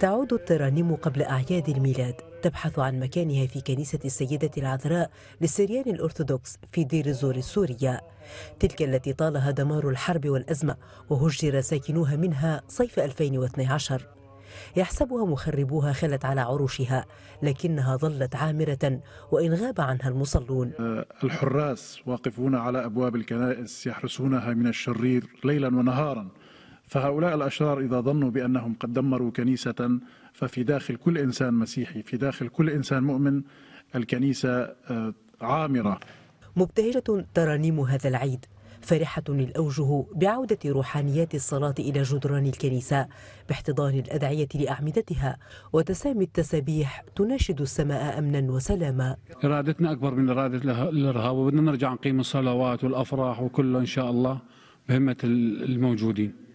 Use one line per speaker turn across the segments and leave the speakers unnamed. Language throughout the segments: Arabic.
تعود الترانيم قبل أعياد الميلاد تبحث عن مكانها في كنيسة السيدة العذراء للسريان الأرثوذكس في دير الزور السورية تلك التي طالها دمار الحرب والأزمة وهجر ساكنوها منها صيف 2012 يحسبها مخربوها خلت على عروشها لكنها ظلت عامرة وإن غاب عنها المصلون
آه، الحراس واقفون على أبواب الكنائس يحرسونها من الشرير ليلا ونهارا فهؤلاء الأشرار إذا ظنوا بأنهم قد دمروا كنيسة ففي داخل كل إنسان مسيحي في داخل كل
إنسان مؤمن الكنيسة آه، عامرة مبتهجة ترانيم هذا العيد فرحة الأوجه بعودة روحانيات الصلاة إلى جدران الكنيسة باحتضان الأدعية لأعمدتها وتسامي التسابيح تناشد السماء أمنا وسلاما
إرادتنا أكبر من إرادة الإرهاب وبدنا نرجع نقيم الصلوات والأفراح وكله إن شاء الله بهمة الموجودين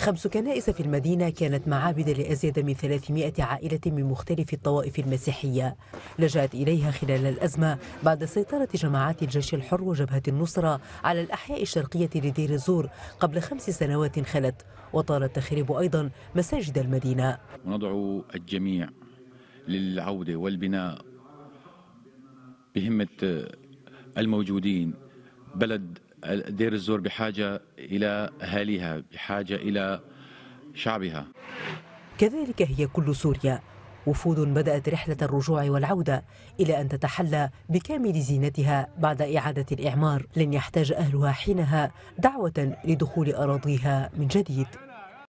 خمس كنائس في المدينة كانت معابد لأزيد من 300 عائلة من مختلف الطوائف المسيحية لجأت إليها خلال الأزمة بعد سيطرة جماعات الجيش الحر وجبهة النصرة على الأحياء الشرقية لدير الزور قبل خمس سنوات خلت وطال التخريب أيضا مساجد المدينة
وندعو الجميع للعودة والبناء بهمة الموجودين بلد دير الزور بحاجة إلى أهاليها بحاجة إلى شعبها
كذلك هي كل سوريا وفود بدأت رحلة الرجوع والعودة إلى أن تتحلى بكامل زينتها بعد إعادة الإعمار لن يحتاج أهلها حينها دعوة لدخول أراضيها من جديد